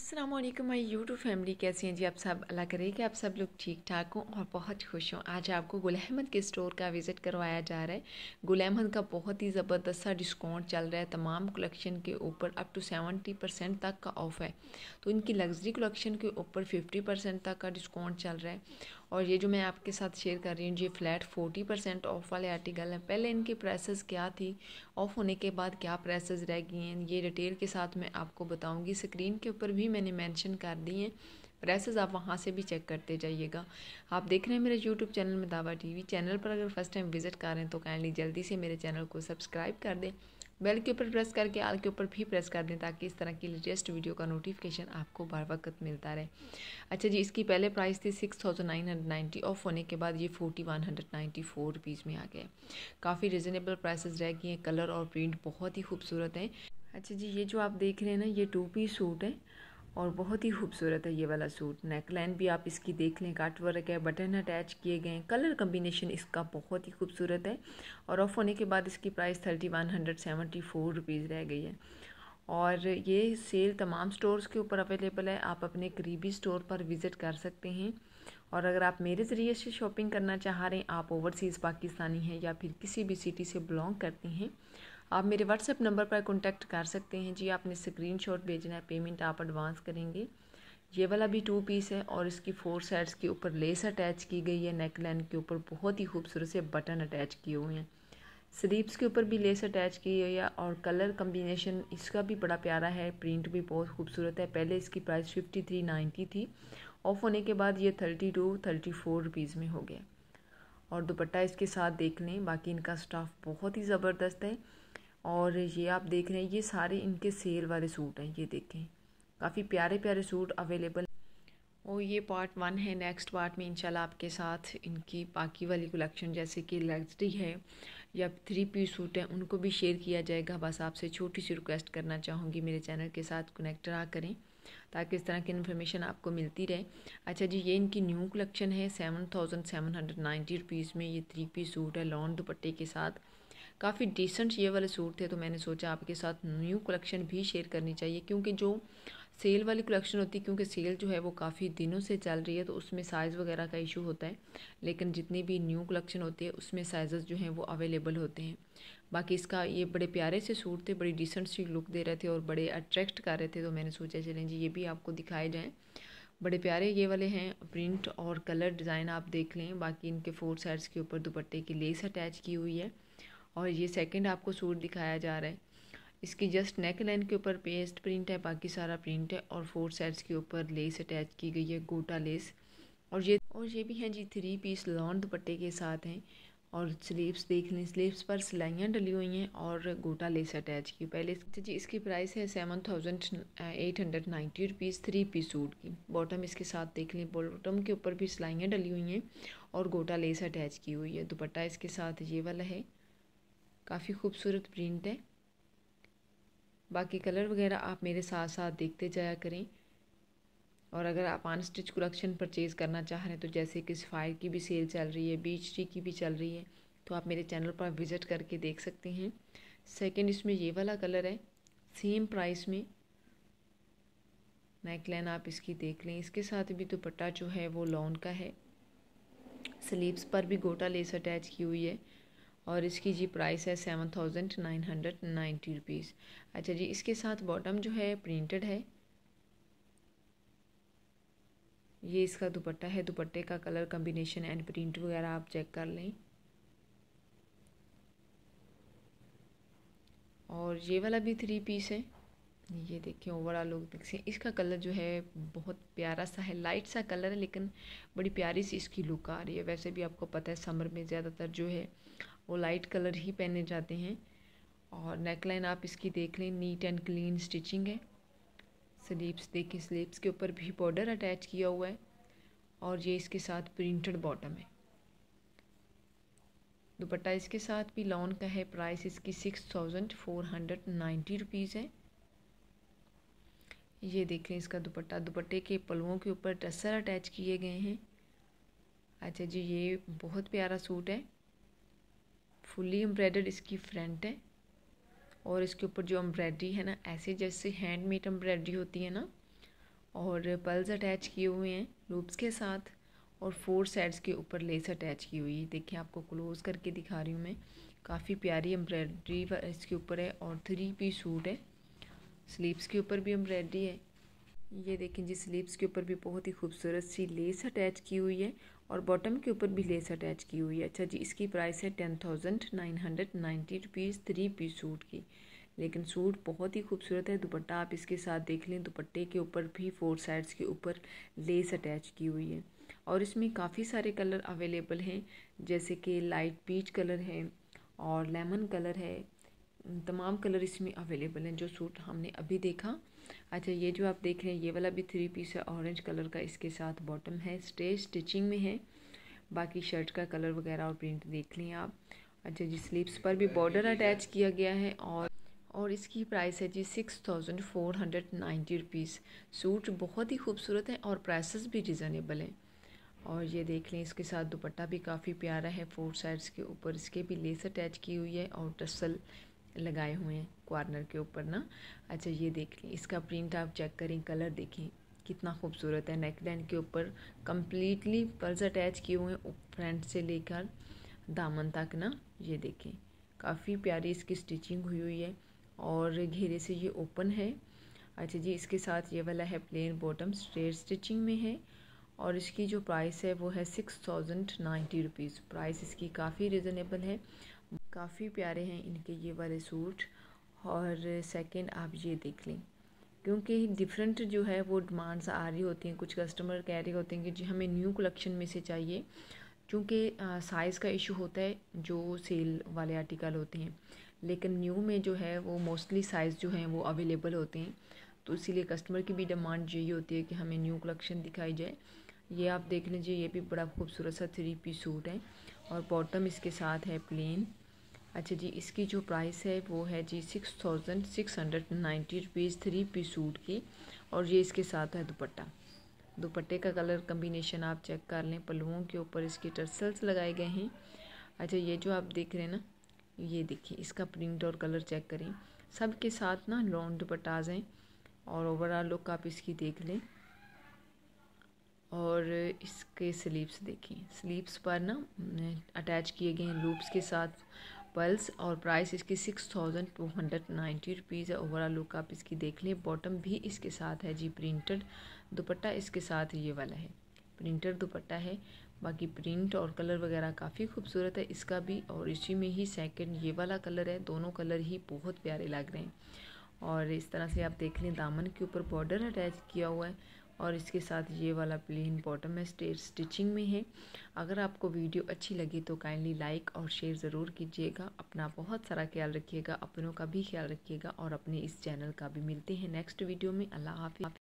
अस्सलाम वालेकुम my YouTube family कैसी हैं जी आप सब अल्लाह करे कि आप सब लोग ठीक ठाक हों और बहुत खुश हों आज आपको गुल अहमद के स्टोर का विज़िट करवाया जा रहा है गुल अहमद का बहुत ही ज़बरदस्त सा डिस्काउंट चल रहा है तमाम कलेक्शन के ऊपर अप टू सेवेंटी परसेंट तक का ऑफ़ है तो इनकी लग्जरी कलेक्शन के ऊपर फिफ्टी परसेंट तक का डिस्काउंट चल रहा है और ये जो मैं आपके साथ शेयर कर रही हूँ ये फ्लैट फोर्टी परसेंट ऑफ वाले आर्टिकल हैं पहले इनके प्राइसेस क्या थी ऑफ होने के बाद क्या प्राइसेस रह गई हैं ये डिटेल के साथ मैं आपको बताऊँगी स्क्रीन के ऊपर भी मैंने मैंशन कर दी हैं प्राइसेस आप वहाँ से भी चेक करते जाइएगा आप देख रहे हैं मेरे यूट्यूब चैनल में दावा टी चैनल पर अगर फर्स्ट टाइम विजिट कर रहे हैं तो काइंडली जल्दी से मेरे चैनल को सब्सक्राइब कर दें बेल के ऊपर प्रेस करके आल के ऊपर भी प्रेस कर दें ताकि इस तरह की लेटेस्ट वीडियो का नोटिफिकेशन आपको बार वक्त मिलता रहे अच्छा जी इसकी पहले प्राइस थी six thousand nine hundred ninety off होने के बाद ये forty one hundred ninety four rupees में आ गया काफ़ी रिजनेबल प्राइस रह गई हैं कलर और प्रिंट बहुत ही खूबसूरत हैं अच्छा जी ये जो आप देख रहे हैं ना ये टू पीस सूट है और बहुत ही खूबसूरत है ये वाला सूट नेकलाइन भी आप इसकी देख लें काट वर्क है बटन अटैच किए गए हैं कलर कम्बिनेशन इसका बहुत ही खूबसूरत है और ऑफ होने के बाद इसकी price thirty one hundred seventy four rupees रह गई है और ये सेल तमाम स्टोर्स के ऊपर अवेलेबल है आप अपने करीबी स्टोर पर विज़िट कर सकते हैं और अगर आप मेरे ज़रिए से शॉपिंग करना चाह रहे हैं आप ओवरसीज़ पाकिस्तानी हैं या फिर किसी भी सिटी से बिलोंग करती हैं आप मेरे व्हाट्सएप नंबर पर कॉन्टैक्ट कर सकते हैं जी आपने स्क्रीन शॉट भेजना है पेमेंट आप एडवांस करेंगे ये वाला भी टू पीस है और इसकी फोर साइड्स के ऊपर लेस अटैच की गई है नेक लाइन के ऊपर बहुत ही खूबसूरत से बटन अटैच किए हुए हैं स्लीव्स के ऊपर भी लेस अटैच की हुई है और कलर कम्बिनेशन इसका भी बड़ा प्यारा है प्रिंट भी बहुत खूबसूरत है पहले इसकी प्राइस फिफ्टी थ्री नाइन्टी थी ऑफ होने के बाद ये thirty two thirty four rupees में हो गया और दुपट्टा इसके साथ देख लें बाकी इनका स्टाफ बहुत ही ज़बरदस्त है और ये आप देख रहे हैं ये सारे इनके सेल वाले सूट हैं ये देखें काफ़ी प्यारे प्यारे सूट अवेलेबल और ये पार्ट वन है नेक्स्ट पार्ट में इंशाल्लाह आपके साथ इनकी बाकी वाली कलेक्शन जैसे कि लग्जरी है या थ्री पी सूट है उनको भी शेयर किया जाएगा बस आपसे छोटी सी रिक्वेस्ट करना चाहूँगी मेरे चैनल के साथ कनेक्ट रहा करें ताकि इस तरह की इन्फॉर्मेशन आपको मिलती रहे अच्छा जी ये इनकी न्यू कलेक्शन है seven thousand seven hundred ninety rupees में ये थ्री पीस सूट है लॉन्ग दुपट्टे के साथ काफ़ी डिसेंट ये वाले सूट थे तो मैंने सोचा आपके साथ न्यू कलेक्शन भी शेयर करनी चाहिए क्योंकि जो सेल वाली कलेक्शन होती है क्योंकि सेल जो है वो काफ़ी दिनों से चल रही है तो उसमें साइज़ वगैरह का इशू होता है लेकिन जितनी भी न्यू कलेक्शन होती है उसमें साइज़ जो हैं वो अवेलेबल होते हैं बाकी इसका ये बड़े प्यारे से सूट थे बड़ी डिसेंट सी लुक दे रहे थे और बड़े अट्रैक्ट कर रहे थे तो मैंने सोचा चलें जी ये भी आपको दिखाए जाएँ बड़े प्यारे ये वाले हैं प्रिंट और कलर डिज़ाइन आप देख लें बाकी इनके फोर साइड्स के ऊपर दुपट्टे की लेस अटैच की हुई है और ये सेकंड आपको सूट दिखाया जा रहा है इसकी जस्ट नेक लाइन के ऊपर पेस्ट प्रिंट है बाकी सारा प्रिंट है और फोर साइड्स के ऊपर लेस अटैच की गई है गोटा लेस और ये और ये भी हैं जी थ्री पीस लॉन्ड दुपट्टे के साथ हैं और स्लीव्स देख लें स्लीव्स पर सिलाइयाँ डली हुई हैं और गोटा लेस अटैच की पहले जी इसकी प्राइस है seven thousand eight hundred ninety rupees three P suit की बॉटम इसके साथ देख लें बॉटम के ऊपर भी सिलाइयाँ डली हुई हैं और गोटा लेस अटैच की हुई है दुपट्टा इसके साथ ये वाला है काफ़ी खूबसूरत प्रिंट है बाकी कलर वगैरह आप मेरे साथ साथ देखते जाया करें और अगर आप आन स्टिच कलेक्शन परचेज़ करना चाह रहे हैं तो जैसे कि सफ़ायर की भी सेल चल रही है बीच टी की भी चल रही है तो आप मेरे चैनल पर विज़िट करके देख सकते हैं सेकंड इसमें ये वाला कलर है सेम प्राइस में नेक लाइन आप इसकी देख लें इसके साथ भी दुपट्टा जो है वो लॉन का है स्लीव्स पर भी गोटा लेस अटैच की हुई है और इसकी जी प्राइस है seven thousand nine hundred ninety rupees अच्छा जी इसके साथ बॉटम जो है प्रिंटेड है ये इसका दुपट्टा है दुपट्टे का कलर कम्बिनेशन एंड प्रिंट वगैरह आप चेक कर लें और ये वाला भी थ्री पीस है ये देखिए ओवरऑल लुक देखिए इसका कलर जो है बहुत प्यारा सा है लाइट सा कलर है लेकिन बड़ी प्यारी सी इसकी लुक आ रही है वैसे भी आपको पता है समर में ज़्यादातर जो है वो लाइट कलर ही पहने जाते हैं और नेकलाइन आप इसकी देख लें नीट एंड क्लीन स्टिचिंग है स्लीप्स देखिए स्लीप्स के ऊपर भी बॉर्डर अटैच किया हुआ है और ये इसके साथ प्रिंटेड बॉटम है दुपट्टा इसके साथ भी लॉन का है प्राइस इसकी six thousand four hundred ninety rupees है ये देखें इसका दुपट्टा दुपट्टे के पलवों के ऊपर टसर अटैच किए गए हैं अच्छा जी ये बहुत प्यारा सूट है फुली एम्ब्रॉयडर्ड इसकी फ्रंट है और इसके ऊपर जो एम्ब्रॉयड्री है ना ऐसे जैसे हैंडमेड एम्ब्रॉयड्री होती है ना और पल्स अटैच किए हुए हैं लूप्स के साथ और फोर साइड्स के ऊपर लेस अटैच की हुई है देखिए आपको क्लोज़ करके दिखा रही हूँ मैं काफ़ी प्यारी एम्ब्रॉयड्री इसके ऊपर है और थ्री पीस सूट है स्लीव्स के ऊपर भी एम्ब्रॉयड्री है ये देखें जी स्लीव्स के ऊपर भी बहुत ही खूबसूरत सी लेस अटैच की हुई है और बॉटम के ऊपर भी लेस अटैच की हुई है अच्छा जी इसकी प्राइस है ten thousand nine hundred ninety rupees three piece suit की लेकिन सूट बहुत ही खूबसूरत है दुपट्टा आप इसके साथ देख लें दुपट्टे के ऊपर भी फोर साइड्स के ऊपर लेस अटैच की हुई है और इसमें काफ़ी सारे कलर अवेलेबल हैं जैसे कि लाइट पीच कलर है और लेमन कलर है तमाम कलर इसमें अवेलेबल हैं जो सूट हमने अभी देखा अच्छा ये जो आप देख रहे हैं ये वाला भी थ्री पीस है ऑरेंज कलर का इसके साथ बॉटम है स्टेज स्टिचिंग में है बाकी शर्ट का कलर वगैरह और प्रिंट देख लें आप अच्छा जी स्लीव्स पर भी बॉर्डर अटैच किया गया है और और इसकी प्राइस है जी six thousand four hundred ninety rupees suit बहुत ही खूबसूरत है और प्राइसेस भी रिजनेबल हैं और ये देख लें इसके साथ दुपट्टा भी काफ़ी प्यारा है फोर साइड्स के ऊपर इसके भी लेस अटैच की हुई है और टसल लगाए हुए हैं कॉर्नर के ऊपर ना अच्छा ये देख लें इसका प्रिंट आप चेक करें कलर देखें कितना खूबसूरत है नेक लैंड के ऊपर कम्प्लीटली पर्स अटैच किए हुए हैं फ्रंट से लेकर दामन तक ना ये देखें काफ़ी प्यारी इसकी स्टिचिंग हुई हुई है और घेरे से ये ओपन है अच्छा जी इसके साथ ये वाला है प्लेन बॉटम स्ट्रेट स्टिचिंग में है और इसकी जो प्राइस है वो है six thousand ninety rupees price इसकी काफ़ी रिजनेबल है काफ़ी प्यारे हैं इनके ये वाले सूट और सेकंड आप ये देख लें क्योंकि डिफरेंट जो है वो डिमांड्स आ रही होती हैं कुछ कस्टमर कह रहे होते हैं कि जी हमें न्यू कलेक्शन में से चाहिए क्योंकि साइज़ का इशू होता है जो सेल वाले आर्टिकल होते हैं लेकिन न्यू में जो है वो मोस्टली साइज़ जो हैं वो अवेलेबल होते हैं तो इसीलिए कस्टमर की भी डिमांड यही होती है कि हमें न्यू कलेक्शन दिखाई जाए ये आप देख लीजिए ये भी बड़ा खूबसूरत सा थ्री पीस सूट है और बॉटम इसके साथ है प्लेन अच्छा जी इसकी जो प्राइस है वो है जी six thousand six hundred ninety rupees three P suit की और ये इसके साथ है दुपट्टा दुपट्टे का कलर कम्बिनेशन आप चेक कर लें पलुओं के ऊपर इसके टर्सल्स लगाए गए हैं अच्छा ये जो आप देख रहे हैं ना ये देखिए इसका प्रिंट और कलर चेक करें सब के साथ ना लॉन्ग दुपट्टाज हैं और ओवरऑल लुक आप इसकी देख लें और इसके स्लीव्स देखें स्लीव्स पर ना अटैच किए गए हैं लूप्स के साथ पल्स और प्राइस इसकी six thousand two hundred ninety rupees है ओवरऑल लुक आप इसकी देख लें बॉटम भी इसके साथ है जी प्रिंटेड दुपट्टा इसके साथ ये वाला है प्रिंटेड दुपट्टा है बाकी प्रिंट और कलर वगैरह काफ़ी खूबसूरत है इसका भी और इसी में ही सेकंड ये वाला कलर है दोनों कलर ही बहुत प्यारे लग रहे हैं और इस तरह से आप देख लें दामन के ऊपर बॉर्डर अटैच किया हुआ है और इसके साथ ये वाला प्लेन बॉटम है स्टिचिंग में है अगर आपको वीडियो अच्छी लगी तो काइंडली लाइक और शेयर ज़रूर कीजिएगा अपना बहुत सारा ख्याल रखिएगा अपनों का भी ख्याल रखिएगा और अपने इस चैनल का भी मिलते हैं नेक्स्ट वीडियो में अल्लाह हाफि